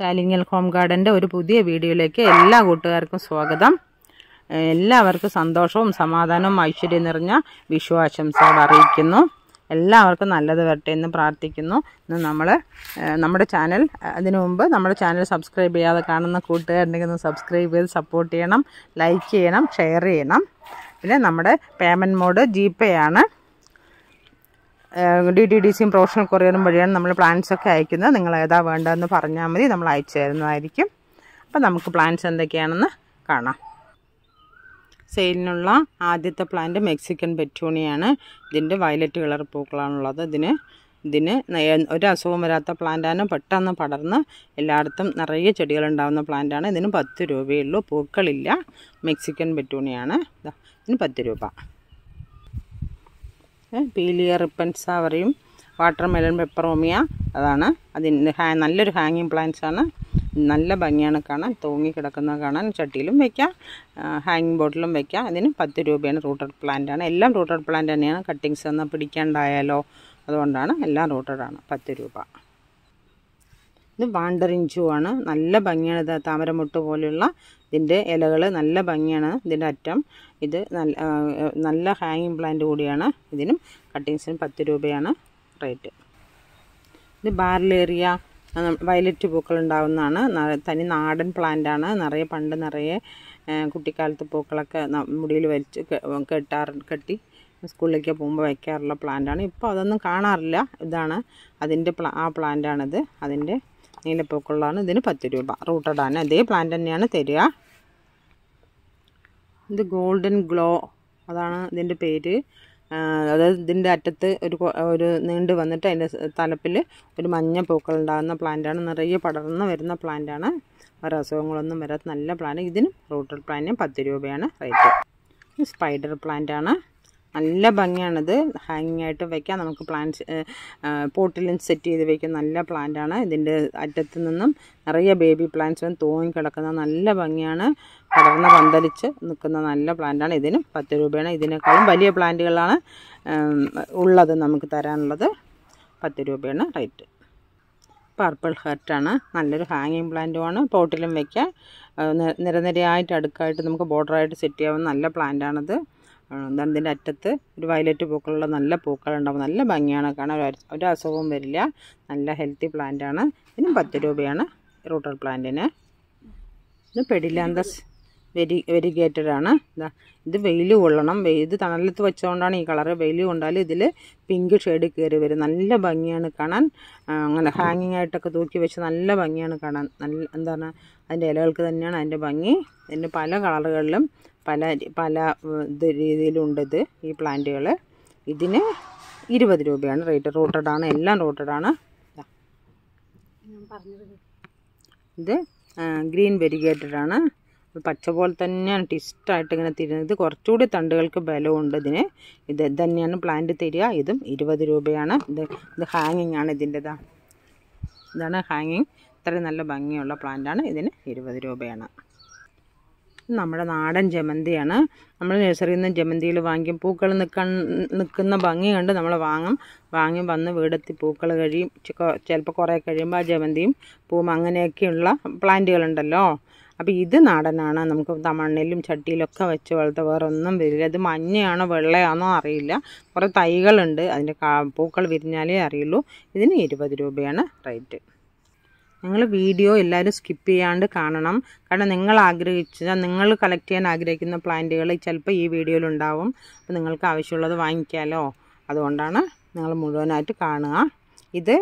ചാലിങ്ങൽ home ഗാർഡൻ്റെ ഒരു പുതിയ വീഡിയോയിലേക്ക് എല്ലാ കൂട്ടുകാർക്കും സ്വാഗതം എല്ലാവർക്കും സന്തോഷവും സമാധാനവും ഐശ്വര്യം നിറഞ്ഞ വിഷു അറിയിക്കുന്നു എല്ലാവർക്കും നല്ലത് വരട്ടെ എന്ന് പ്രാർത്ഥിക്കുന്നു ഇന്ന് നമ്മൾ നമ്മുടെ ചാനൽ അതിനു മുമ്പ് നമ്മുടെ ചാനൽ സബ്സ്ക്രൈബ് ചെയ്യാതെ കാണുന്ന കൂട്ടുകാരുണ്ടെങ്കിൽ ഒന്ന് സബ്സ്ക്രൈബ് ചെയ്ത് സപ്പോർട്ട് ചെയ്യണം ലൈക്ക് ചെയ്യണം ഷെയർ ചെയ്യണം പിന്നെ നമ്മുടെ പേയ്മെൻറ്റ് മോഡ് ജി പേ ആണ് ഡി ഡി ഡി സിയും പ്രൊഫഷണൽ കൊറിയറും വഴിയാണ് നമ്മൾ പ്ലാൻസ് ഒക്കെ അയക്കുന്നത് നിങ്ങൾ ഏതാ വേണ്ടതെന്ന് പറഞ്ഞാൽ മതി നമ്മൾ അയച്ചു തരുന്നതായിരിക്കും അപ്പം നമുക്ക് പ്ലാൻസ് എന്തൊക്കെയാണെന്ന് കാണാം സെയിലിനുള്ള ആദ്യത്തെ പ്ലാന്റ് മെക്സിക്കൻ പെറ്റൂണിയാണ് ഇതിൻ്റെ വയലറ്റ് കളർ പൂക്കളാണുള്ളത് ഇതിന് ഇതിന് ഒരു അസുഖം വരാത്ത പ്ലാന്റാണ് പെട്ടെന്ന് പടർന്ന് എല്ലായിടത്തും നിറയെ ചെടികളുണ്ടാകുന്ന പ്ലാന്റാണ് ഇതിന് പത്ത് രൂപയുള്ളൂ പൂക്കളില്ല മെക്സിക്കൻ പെറ്റൂണിയാണ് ഇതിന് പത്ത് രൂപ പീലിയ റിപ്പൻ സാവറിയും വാട്ടർ മെലൺ പെപ്പറോമിയ അതാണ് അതിൻ്റെ ഹാ നല്ലൊരു ഹാങ്ങിങ് പ്ലാന്റ്സ് ആണ് നല്ല ഭംഗിയാണ് കാണാൻ തൂങ്ങി കിടക്കുന്ന കാണാൻ ചട്ടിയിലും വയ്ക്കാം ഹാങ്ങിങ് ബോട്ടിലും വയ്ക്കാം അതിന് പത്ത് രൂപയാണ് റൂട്ടഡ് പ്ലാന്റ് ആണ് എല്ലാം റൂട്ടഡ് പ്ലാന്റ് തന്നെയാണ് കട്ടിങ്സ് എന്നാൽ പിടിക്കാണ്ടായാലോ അതുകൊണ്ടാണ് എല്ലാം റൂട്ടഡാണ് പത്ത് രൂപ ഇത് വാണ്ടറിഞ്ചു ആണ് നല്ല ഭംഗിയാണ് ഇത് താമരമുട്ട് പോലെയുള്ള ഇതിൻ്റെ ഇലകൾ നല്ല ഭംഗിയാണ് ഇതിൻ്റെ അറ്റം ഇത് നല്ല നല്ല ഹാങ്ങിങ് പ്ലാന്റ് കൂടിയാണ് ഇതിനും കട്ടിങ്സിനും പത്ത് രൂപയാണ് റേറ്റ് ഇത് ബാർലേറിയ വയലറ്റ് പൂക്കൾ ഉണ്ടാവുന്നതാണ് തനി നാടൻ പ്ലാന്റാണ് നിറയെ പണ്ട് നിറയെ കുട്ടിക്കാലത്ത് പൂക്കളൊക്കെ മുടിയിൽ വലിച്ച് കെട്ടാറ് കെട്ടി സ്കൂളിലേക്ക് പോകുമ്പോൾ വയ്ക്കാറുള്ള പ്ലാന്റാണ് ഇപ്പോൾ അതൊന്നും കാണാറില്ല ഇതാണ് അതിൻ്റെ പ്ലാ ആ പ്ലാന്റാണിത് അതിൻ്റെ നീലപ്പൂക്കളാണ് ഇതിന് പത്ത് രൂപ റൂട്ടഡാണ് അതേ പ്ലാന്റ് തന്നെയാണ് തരിക ഇത് ഗോൾഡൻ ഗ്ലോ അതാണ് ഇതിൻ്റെ പേര് അതായത് ഇതിൻ്റെ അറ്റത്ത് ഒരു ഒരു നീണ്ട് വന്നിട്ട് അതിൻ്റെ തലപ്പിൽ ഒരു മഞ്ഞ പൂക്കൾ ഉണ്ടാകുന്ന പ്ലാന്റാണ് നിറയെ പടർന്ന് വരുന്ന പ്ലാന്റാണ് വേറെ അസുഖങ്ങളൊന്നും വരാത്ത നല്ല പ്ലാന്റ് ഇതിനും റൂട്ടഡ് പ്ലാന്റിനും പത്ത് രൂപയാണ് റേറ്റ് സ്പൈഡർ പ്ലാന്റാണ് നല്ല ഭംഗിയാണിത് ഹാങ്ങിങ് ആയിട്ട് വെക്കാം നമുക്ക് പ്ലാന്റ് പോട്ടിലും സെറ്റ് ചെയ്ത് വെക്കാം നല്ല പ്ലാന്റാണ് ഇതിൻ്റെ അറ്റത്ത് നിന്നും നിറയെ ബേബി പ്ലാന്റ്സും തൂങ്ങി കിടക്കുന്ന നല്ല ഭംഗിയാണ് പടർന്ന് പന്തലിച്ച് നിൽക്കുന്ന നല്ല പ്ലാന്റാണ് ഇതിന് പത്ത് രൂപയാണ് ഇതിനേക്കാളും വലിയ പ്ലാന്റുകളാണ് ഉള്ളത് നമുക്ക് തരാനുള്ളത് പത്ത് രൂപയാണ് റേറ്റ് പർപ്പിൾ ഹെർട്ടാണ് നല്ലൊരു ഹാങ്ങിങ് പ്ലാന്റുമാണ് പോട്ടിലും വയ്ക്കാം നിരനിരയായിട്ട് അടുക്കായിട്ട് നമുക്ക് ബോർഡറായിട്ട് സെറ്റ് ചെയ്യാവുന്ന നല്ല പ്ലാന്റാണിത് എന്താണ് ഇതിൻ്റെ അറ്റത്ത് ഒരു വയലറ്റ് പൂക്കളുള്ള നല്ല പൂക്കളുണ്ടാവും നല്ല ഭംഗിയാണ് കാണാൻ ഒരു അസുഖവും വരില്ല നല്ല ഹെൽത്തി പ്ലാന്റാണ് ഇതിനും പത്ത് രൂപയാണ് റൂട്ടർ പ്ലാന്റിന് ഇത് പെഡിലാന്തസ് വെരി ആണ് ഇതാ ഇത് വെയിൽ കൊള്ളണം ഇത് തണലത്ത് വെച്ചുകൊണ്ടാണ് ഈ കളറ് വെയിൽ കൊണ്ടാൽ ഇതിൽ പിങ്ക് ഷെയ്ഡ് കയറി വരും നല്ല ഭംഗിയാണ് കാണാൻ അങ്ങനെ ഹാങ്ങിങ് ആയിട്ടൊക്കെ തൂക്കി വെച്ച് നല്ല ഭംഗിയാണ് കാണാൻ നല്ല എന്താണ് അതിൻ്റെ ഇലകൾക്ക് തന്നെയാണ് അതിൻ്റെ ഭംഗി ഇതിൻ്റെ പല കളറുകളിലും പല പല ഇത് രീതിയിലുണ്ടിത് ഈ പ്ലാന്റുകൾ ഇതിന് ഇരുപത് രൂപയാണ് റേറ്റ് ആണ് എല്ലാം ആണ് ഇത് ഗ്രീൻ വെരിഗേറ്റഡ് ആണ് പച്ച പോലെ തന്നെയാണ് ടിസ്റ്റായിട്ട് ഇങ്ങനെ തിരുന്നത് ഇത് കുറച്ചുകൂടി തണ്ടുകൾക്ക് ബലമുണ്ട് ഇതിന് ഇത് തന്നെയാണ് പ്ലാന്റ് തരിക ഇതും ഇരുപത് രൂപയാണ് ഇത് ഇത് ഹാങ്ങിങ് ആണ് ഇതിൻ്റെതാ ഇതാണ് ഹാങ്ങിങ് ഇത്രയും നല്ല ഭംഗിയുള്ള പ്ലാന്റാണ് ഇതിന് ഇരുപത് രൂപയാണ് നമ്മുടെ നാടൻ ജമന്തിയാണ് നമ്മൾ നഴ്സറിയിൽ നിന്ന് ജമന്തിയിൽ വാങ്ങിക്കും പൂക്കൾ നിൽക്കാൻ നിൽക്കുന്ന ഭംഗി കണ്ട് നമ്മൾ വാങ്ങും വാങ്ങി വന്ന് വീടെത്തി പൂക്കൾ കഴിയും ചിലപ്പോൾ കുറേ കഴിയുമ്പോൾ ആ ജമന്തിയും പൂവും അങ്ങനെയൊക്കെയുള്ള പ്ലാന്റുകളുണ്ടല്ലോ അപ്പോൾ ഇത് നാടനാണ് നമുക്ക് മണ്ണിലും ചട്ടിയിലൊക്കെ വെച്ച് വളർത്ത വേറെ ഒന്നും വരില്ല ഇത് മഞ്ഞയാണോ വെള്ളയാണോ അറിയില്ല കുറേ തൈകളുണ്ട് അതിൻ്റെ പൂക്കൾ വിരിഞ്ഞാലേ അറിയുള്ളൂ ഇതിന് ഇരുപത് രൂപയാണ് റേറ്റ് നിങ്ങൾ വീഡിയോ എല്ലാവരും സ്കിപ്പ് ചെയ്യാണ്ട് കാണണം കാരണം നിങ്ങൾ ആഗ്രഹിച്ച നിങ്ങൾ കളക്ട് ചെയ്യാൻ ആഗ്രഹിക്കുന്ന പ്ലാന്റുകൾ ചിലപ്പോൾ ഈ വീഡിയോയിൽ ഉണ്ടാവും അപ്പോൾ നിങ്ങൾക്ക് ആവശ്യമുള്ളത് വാങ്ങിക്കാമല്ലോ അതുകൊണ്ടാണ് നിങ്ങൾ മുഴുവനായിട്ട് കാണുക ഇത്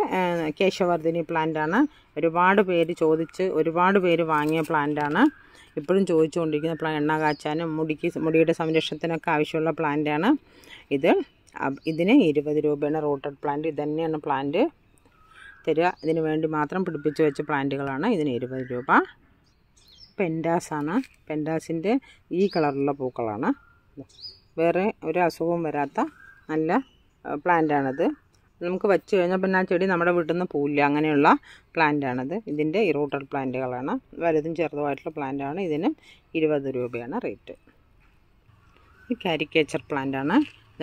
കേശവർദ്ധിനി പ്ലാന്റാണ് ഒരുപാട് പേര് ചോദിച്ച് ഒരുപാട് പേര് വാങ്ങിയ പ്ലാന്റാണ് ഇപ്പോഴും ചോദിച്ചുകൊണ്ടിരിക്കുന്ന പ്ലാൻ എണ്ണ കാച്ചാനും മുടിക്ക് മുടിയുടെ സംരക്ഷണത്തിനൊക്കെ ആവശ്യമുള്ള പ്ലാന്റാണ് ഇത് ഇതിന് ഇരുപത് രൂപയാണ് റോട്ടഡ് പ്ലാന്റ് ഇത് തന്നെയാണ് പ്ലാന്റ് തരിക ഇതിന് വേണ്ടി മാത്രം പിടിപ്പിച്ച് വെച്ച പ്ലാന്റുകളാണ് ഇതിന് ഇരുപത് രൂപ പെൻഡാസാണ് പെൻഡാസിൻ്റെ ഈ കളറുള്ള പൂക്കളാണ് വേറെ ഒരു അസുഖവും വരാത്ത നല്ല പ്ലാന്റാണിത് നമുക്ക് വെച്ച് കഴിഞ്ഞാൽ പിന്നെ ആ ചെടി നമ്മുടെ വീട്ടിൽ നിന്ന് പൂല്ല അങ്ങനെയുള്ള പ്ലാന്റാണിത് ഇതിൻ്റെ ഇറൂട്ടർ പ്ലാന്റുകളാണ് വലുതും ചെറുതുമായിട്ടുള്ള പ്ലാന്റാണ് ഇതിനും ഇരുപത് രൂപയാണ് റേറ്റ് ഈ കാരിക്കേച്ചർ പ്ലാന്റാണ്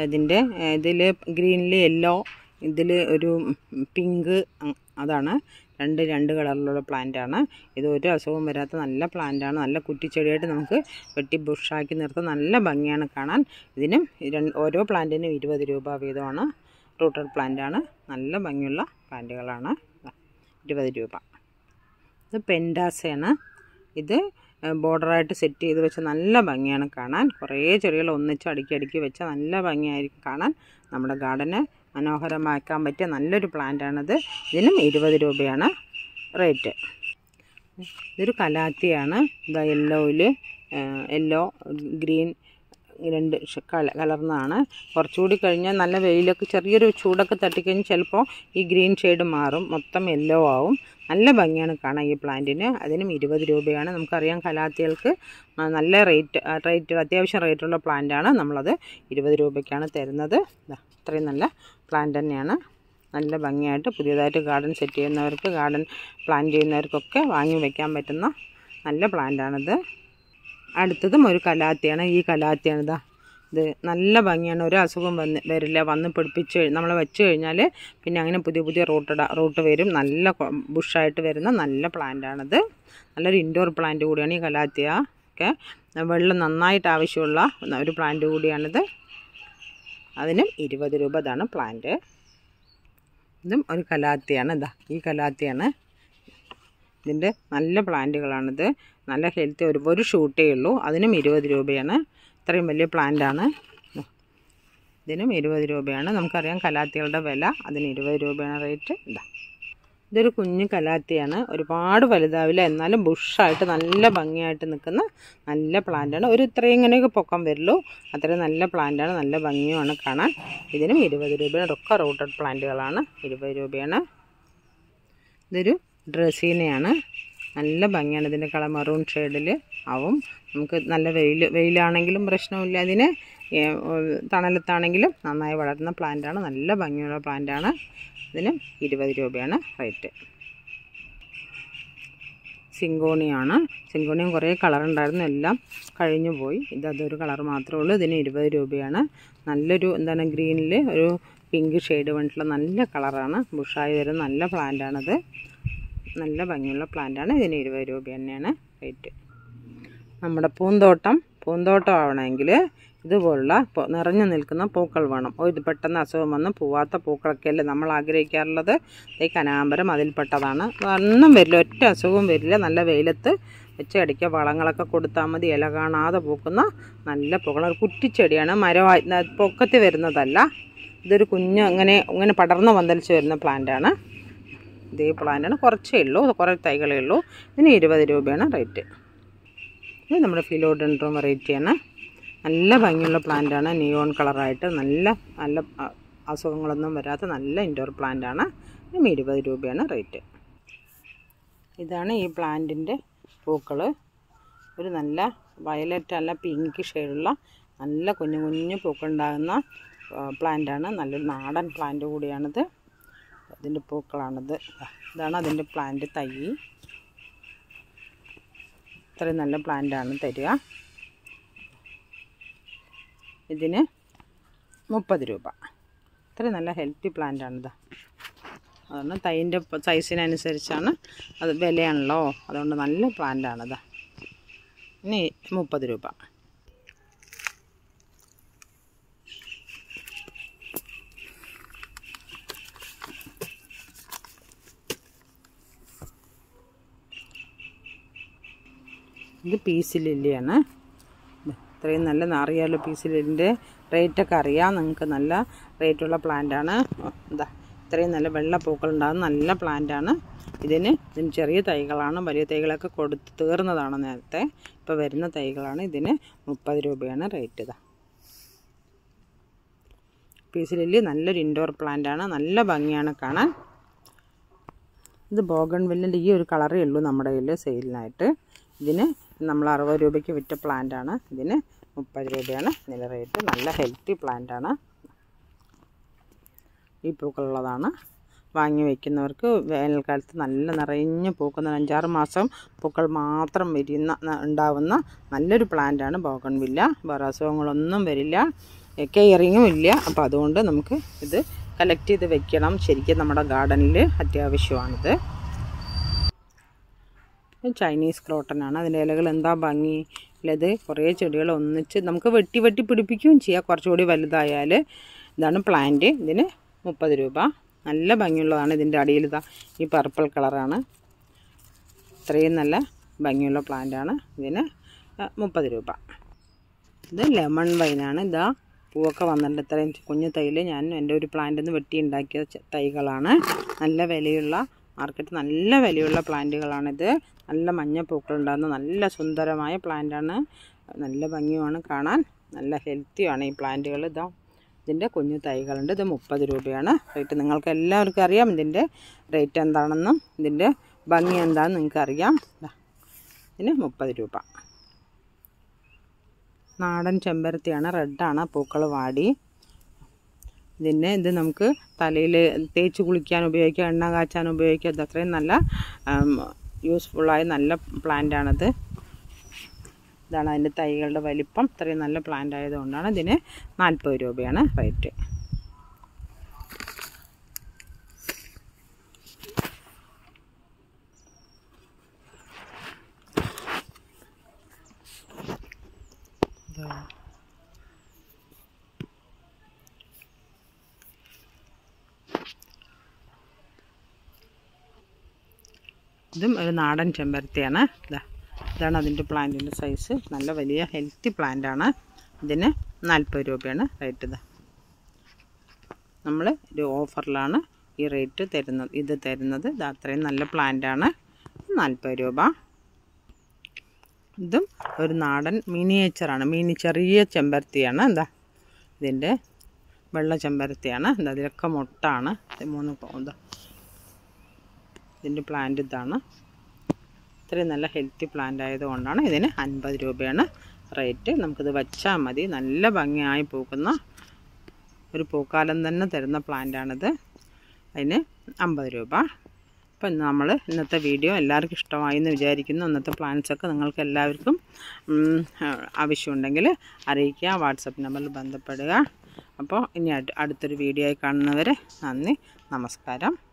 ഇതിൻ്റെ ഇതിൽ ഗ്രീനിൽ യെല്ലോ ഇതിൽ ഒരു പിങ്ക് അതാണ് രണ്ട് രണ്ട് കളറിലുള്ള പ്ലാന്റാണ് ഇത് ഒരു അസുഖവും വരാത്ത നല്ല പ്ലാന്റാണ് നല്ല കുറ്റിച്ചെടിയായിട്ട് നമുക്ക് വെട്ടി ബുഷാക്കി നിർത്താൻ നല്ല ഭംഗിയാണ് കാണാൻ ഇതിനും ഓരോ പ്ലാന്റിനും ഇരുപത് രൂപ വീതമാണ് റൂട്ടഡ് പ്ലാന്റാണ് നല്ല ഭംഗിയുള്ള പ്ലാന്റുകളാണ് ഇരുപത് രൂപ ഇത് പെൻഡാസയാണ് ഇത് ബോർഡറായിട്ട് സെറ്റ് ചെയ്ത് വെച്ചാൽ നല്ല ഭംഗിയാണ് കാണാൻ കുറേ ചെടികൾ ഒന്നിച്ച് അടുക്കി അടുക്കി വെച്ചാൽ നല്ല ഭംഗിയായിരിക്കും കാണാൻ നമ്മുടെ ഗാർഡന് മനോഹരമാക്കാൻ പറ്റിയ നല്ലൊരു പ്ലാന്റാണിത് ഇതിനും ഇരുപത് രൂപയാണ് റേറ്റ് ഇതൊരു കലാത്തിയാണ് ഇതാ യെല്ലോയിൽ യെല്ലോ ഗ്രീൻ രണ്ട് കലർന്നാണ് കുറച്ചുകൂടി കഴിഞ്ഞാൽ നല്ല വെയിലൊക്കെ ചെറിയൊരു ചൂടൊക്കെ തട്ടിക്കഴിഞ്ഞാൽ ചിലപ്പോൾ ഈ ഗ്രീൻ ഷെയ്ഡ് മാറും മൊത്തം യെല്ലോ ആവും നല്ല ഭംഗിയാണ് കാണാൻ ഈ പ്ലാന്റിന് അതിനും ഇരുപത് രൂപയാണ് നമുക്കറിയാം കലാത്തികൾക്ക് നല്ല റേറ്റ് റേറ്റ് അത്യാവശ്യം റേറ്റുള്ള പ്ലാന്റാണ് നമ്മളത് ഇരുപത് രൂപയ്ക്കാണ് തരുന്നത് അത്രയും നല്ല പ്ലാന്റ് തന്നെയാണ് നല്ല ഭംഗിയായിട്ട് പുതിയതായിട്ട് ഗാർഡൻ സെറ്റ് ചെയ്യുന്നവർക്ക് ഗാർഡൻ പ്ലാൻ ചെയ്യുന്നവർക്കൊക്കെ വാങ്ങി വയ്ക്കാൻ പറ്റുന്ന നല്ല പ്ലാന്റാണിത് അടുത്തതും ഒരു കലാത്തിയാണ് ഈ ഇതാ ഇത് നല്ല ഭംഗിയാണ് ഒരു അസുഖം വന്ന് വരില്ല വന്ന് പിടിപ്പിച്ച് നമ്മൾ വെച്ച് കഴിഞ്ഞാൽ പിന്നെ അങ്ങനെ പുതിയ പുതിയ റൂട്ടട റൂട്ട് വരും നല്ല ബുഷായിട്ട് വരുന്ന നല്ല പ്ലാന്റാണിത് നല്ലൊരു ഇൻഡോർ പ്ലാന്റ് കൂടിയാണ് ഈ കലാത്തിയ ഒക്കെ വെള്ളം നന്നായിട്ട് ആവശ്യമുള്ള ഒരു പ്ലാന്റ് കൂടിയാണിത് അതിനും ഇരുപത് രൂപ ഇതാണ് പ്ലാന്റ് ഇതും ഒരു കലാത്തിയാണ് ഇതാ ഈ കലാത്തിയാണ് ഇതിൻ്റെ നല്ല പ്ലാന്റുകളാണിത് നല്ല ഹെൽത്തി ഒരു ഒരു ഷൂട്ടേ ഉള്ളൂ അതിനും ഇരുപത് രൂപയാണ് ഇത്രയും വലിയ പ്ലാന്റാണ് ഇതിനും ഇരുപത് രൂപയാണ് നമുക്കറിയാം കലാത്തികളുടെ വില അതിന് ഇരുപത് രൂപയാണ് റേറ്റ് ഇതാ ഇതൊരു കുഞ്ഞു കലാത്തിയാണ് ഒരുപാട് വലുതാവില്ല എന്നാലും ബുഷായിട്ട് നല്ല ഭംഗിയായിട്ട് നിൽക്കുന്ന നല്ല പ്ലാന്റാണ് ഒരു ഇത്രയും ഇങ്ങനെയൊക്കെ പൊക്കം വരുള്ളൂ അത്രയും നല്ല പ്ലാന്റാണ് നല്ല ഭംഗിയുമാണ് കാണാൻ ഇതിനും ഇരുപത് രൂപയാണ് ഒക്കെ റൂട്ടഡ് പ്ലാന്റുകളാണ് ഇരുപത് രൂപയാണ് ഇതൊരു ഡ്രസ്സീനയാണ് നല്ല ഭംഗിയാണ് ഇതിൻ്റെ കളർ മറൂൺ ഷെയ്ഡിൽ ആവും നമുക്ക് നല്ല വെയിൽ വെയിലാണെങ്കിലും പ്രശ്നമില്ല അതിന് തണലത്താണെങ്കിലും നന്നായി വളരുന്ന പ്ലാന്റാണ് നല്ല ഭംഗിയുള്ള പ്ലാന്റാണ് ഇതിന് ഇരുപത് രൂപയാണ് റേറ്റ് സിങ്കോണിയാണ് സിങ്കോണിയും കുറേ കളറുണ്ടായിരുന്നു എല്ലാം കഴിഞ്ഞു പോയി ഇത് അതൊരു കളർ മാത്രമേ ഉള്ളൂ ഇതിന് ഇരുപത് രൂപയാണ് നല്ലൊരു എന്താണ് ഗ്രീനിൽ ഒരു പിങ്ക് ഷെയ്ഡ് വേണ്ടിയിട്ടുള്ള നല്ല കളറാണ് ബുഷായി വരുന്ന നല്ല പ്ലാന്റാണത് നല്ല ഭംഗിയുള്ള പ്ലാന്റാണ് ഇതിന് ഇരുപത് രൂപ തന്നെയാണ് റേറ്റ് നമ്മുടെ പൂന്തോട്ടം പൂന്തോട്ടം ആവണമെങ്കിൽ ഇതുപോലുള്ള നിറഞ്ഞു നിൽക്കുന്ന പൂക്കൾ വേണം ഇത് പെട്ടെന്ന് അസുഖം വന്ന് പൂവാത്ത പൂക്കളൊക്കെയല്ലേ നമ്മൾ ആഗ്രഹിക്കാറുള്ളത് ഈ കനാമ്പരം അതിൽപ്പെട്ടതാണ് ഒന്നും വരില്ല ഒറ്റ അസുഖവും വരില്ല നല്ല വെയിലത്ത് അടിക്കുക വളങ്ങളൊക്കെ കൊടുത്താൽ മതി ഇല കാണാതെ പൂക്കുന്ന നല്ല പൂക്കൾ കുറ്റിച്ചെടിയാണ് മരം പൊക്കത്തിൽ വരുന്നതല്ല ഇതൊരു കുഞ്ഞ് അങ്ങനെ ഇങ്ങനെ പടർന്ന് വന്തലിച്ച് വരുന്ന പ്ലാന്റാണ് ഇതേ പ്ലാന്റാണ് കുറച്ചേ ഉള്ളൂ കുറേ തൈകളേ ഉള്ളൂ ഇതിന് ഇരുപത് രൂപയാണ് റേറ്റ് ഇത് നമ്മുടെ ഫിലോഡൻഡ്രോം വെറൈറ്റിയാണ് നല്ല ഭംഗിയുള്ള പ്ലാന്റാണ് നിയോൺ കളറായിട്ട് നല്ല നല്ല അസുഖങ്ങളൊന്നും വരാത്ത നല്ല ഇൻഡോർ പ്ലാന്റാണ് ഇതിന് ഇരുപത് രൂപയാണ് റേറ്റ് ഇതാണ് ഈ പ്ലാന്റിൻ്റെ പൂക്കൾ ഒരു നല്ല വയലറ്റ് അല്ല പിങ്ക് ഷെയ്ഡുള്ള നല്ല കുഞ്ഞു കുഞ്ഞു പൂക്കളുണ്ടാകുന്ന പ്ലാന്റാണ് നല്ലൊരു നാടൻ പ്ലാന്റ് കൂടിയാണിത് ഇതിൻ്റെ പൂക്കളാണിത് ഇതാണ് അതിൻ്റെ പ്ലാന്റ് തൈ ഇത്രയും നല്ല പ്ലാന്റാണ് തരിക ഇതിന് മുപ്പത് രൂപ ഇത്രയും നല്ല ഹെൽത്തി പ്ലാന്റാണിത് അതുകൊണ്ട് തൈൻ്റെ സൈസിനനുസരിച്ചാണ് അത് വിലയാണല്ലോ അതുകൊണ്ട് നല്ല പ്ലാന്റാണിത് ഇനി മുപ്പത് രൂപ ഇത് പീസ് ലില്ലിയാണ് ഇത്രയും നല്ല നാറിയാലോ പീസ് ലില്ലിൻ്റെ റേറ്റൊക്കെ അറിയാം നിങ്ങൾക്ക് നല്ല റേറ്റുള്ള പ്ലാന്റാണ് എന്താ ഇത്രയും നല്ല വെള്ള പൂക്കളുണ്ടാകുന്ന നല്ല പ്ലാന്റാണ് ഇതിന് ഇതിന് ചെറിയ തൈകളാണ് വലിയ തൈകളൊക്കെ കൊടുത്ത് തീർന്നതാണ് നേരത്തെ ഇപ്പോൾ വരുന്ന തൈകളാണ് ഇതിന് മുപ്പത് രൂപയാണ് റേറ്റ് ഇതാ പീസ് ലില്ലി നല്ലൊരു ഇൻഡോർ പ്ലാന്റാണ് നല്ല ഭംഗിയാണ് കാണാൻ ഇത് ബോഗൺവില്ലിൻ്റെ ഈ ഒരു കളറേ ഉള്ളൂ നമ്മുടെ കയ്യിൽ സെയിലിനായിട്ട് ഇതിന് നമ്മൾ അറുപത് രൂപയ്ക്ക് വിറ്റ പ്ലാന്റാണ് ഇതിന് മുപ്പത് രൂപയാണ് ഇതിൻ്റെ റേറ്റ് നല്ല ഹെൽത്തി പ്ലാന്റാണ് ഈ പൂക്കളുള്ളതാണ് വാങ്ങി വയ്ക്കുന്നവർക്ക് വേനൽക്കാലത്ത് നല്ല നിറഞ്ഞ് പൂക്കുന്ന അഞ്ചാറ് മാസം പൂക്കൾ മാത്രം വരുന്ന ഉണ്ടാവുന്ന നല്ലൊരു പ്ലാന്റാണ് വില്ല വേറെ അസുഖങ്ങളൊന്നും വരില്ല കെയറിങ്ങും ഇല്ല അപ്പോൾ അതുകൊണ്ട് നമുക്ക് ഇത് കളക്ട് ചെയ്ത് വെക്കണം ശരിക്കും നമ്മുടെ ഗാർഡനിൽ അത്യാവശ്യമാണിത് ചൈനീസ് ക്രോട്ടനാണ് അതിൻ്റെ ഇലകൾ എന്താ ഭംഗി ഇത് കുറേ ചെടികൾ ഒന്നിച്ച് നമുക്ക് വെട്ടി വെട്ടി പിടിപ്പിക്കുകയും ചെയ്യാം കുറച്ചുകൂടി വലുതായാൽ ഇതാണ് പ്ലാന്റ് ഇതിന് മുപ്പത് രൂപ നല്ല ഭംഗിയുള്ളതാണ് ഇതിൻ്റെ അടിയിൽ ഇതാ ഈ പർപ്പിൾ കളറാണ് ഇത്രയും നല്ല ഭംഗിയുള്ള പ്ലാന്റാണ് ഇതിന് മുപ്പത് രൂപ ഇത് ലെമൺ വൈനാണ് ഇതാ പൂവൊക്കെ വന്നിട്ടുണ്ട് ഇത്രയും കുഞ്ഞു തൈയിൽ ഞാൻ എൻ്റെ ഒരു പ്ലാന്റിൽ നിന്ന് വെട്ടി ഉണ്ടാക്കിയ തൈകളാണ് നല്ല വിലയുള്ള മാർക്കറ്റ് നല്ല വിലയുള്ള പ്ലാന്റുകളാണിത് നല്ല മഞ്ഞ പൂക്കളുണ്ടാകുന്ന നല്ല സുന്ദരമായ പ്ലാന്റാണ് നല്ല ഭംഗിയുമാണ് കാണാൻ നല്ല ഹെൽത്തിയാണ് ഈ പ്ലാന്റുകൾ ഇതാ ഇതിൻ്റെ കുഞ്ഞു തൈകളുണ്ട് ഇത് മുപ്പത് രൂപയാണ് റേറ്റ് നിങ്ങൾക്ക് എല്ലാവർക്കും അറിയാം ഇതിൻ്റെ റേറ്റ് എന്താണെന്നും ഇതിൻ്റെ ഭംഗി എന്താണെന്ന് നിങ്ങൾക്കറിയാം ഇതിന് മുപ്പത് രൂപ നാടൻ ചെമ്പരത്തിയാണ് റെഡാണ് പൂക്കൾ വാടി ഇതിനെ ഇത് നമുക്ക് തലയിൽ തേച്ച് കുളിക്കാൻ ഉപയോഗിക്കാം എണ്ണ കാച്ചാൻ ഉപയോഗിക്കാം ഇത് അത്രയും നല്ല യൂസ്ഫുള്ളായ നല്ല ആണത് ഇതാണ് അതിൻ്റെ തൈകളുടെ വലിപ്പം ഇത്രയും നല്ല പ്ലാന്റ് ആയതുകൊണ്ടാണ് ഇതിന് നാൽപ്പത് രൂപയാണ് റേറ്റ് ഇതാണ് ഇതും ഒരു നാടൻ ചെമ്പരത്തിയാണ് ഇതാ ഇതാണ് അതിൻ്റെ പ്ലാന്റിൻ്റെ സൈസ് നല്ല വലിയ ഹെൽത്തി പ്ലാന്റാണ് ഇതിന് നാൽപ്പത് രൂപയാണ് റേറ്റ് ഇത് നമ്മൾ ഒരു ഓഫറിലാണ് ഈ റേറ്റ് തരുന്നത് ഇത് തരുന്നത് ഇത് അത്രയും നല്ല പ്ലാന്റാണ് നാൽപ്പത് രൂപ ഇതും ഒരു നാടൻ മിനിയേച്ചറാണ് മിനി ചെറിയ ചെമ്പരത്തിയാണ് എന്താ ഇതിൻ്റെ വെള്ള ചെമ്പരത്തിയാണ് എന്താ ഇതിലൊക്കെ മുട്ടാണ് മൂന്ന് എന്താ ഇതിൻ്റെ പ്ലാന്റ് ഇതാണ് ഇത്രയും നല്ല ഹെൽത്തി പ്ലാന്റ് ആയതുകൊണ്ടാണ് ഇതിന് അൻപത് രൂപയാണ് റേറ്റ് നമുക്കിത് വച്ചാൽ മതി നല്ല ഭംഗിയായി പൂക്കുന്ന ഒരു പൂക്കാലം തന്നെ തരുന്ന പ്ലാന്റാണിത് അതിന് അമ്പത് രൂപ അപ്പം നമ്മൾ ഇന്നത്തെ വീഡിയോ എല്ലാവർക്കും ഇഷ്ടമായി എന്ന് വിചാരിക്കുന്നു ഇന്നത്തെ ഒക്കെ നിങ്ങൾക്ക് എല്ലാവർക്കും ആവശ്യമുണ്ടെങ്കിൽ അറിയിക്കുക വാട്സപ്പ് നമ്പറിൽ ബന്ധപ്പെടുക അപ്പോൾ ഇനി അടുത്തൊരു വീഡിയോ ആയി കാണുന്നവരെ നന്ദി നമസ്കാരം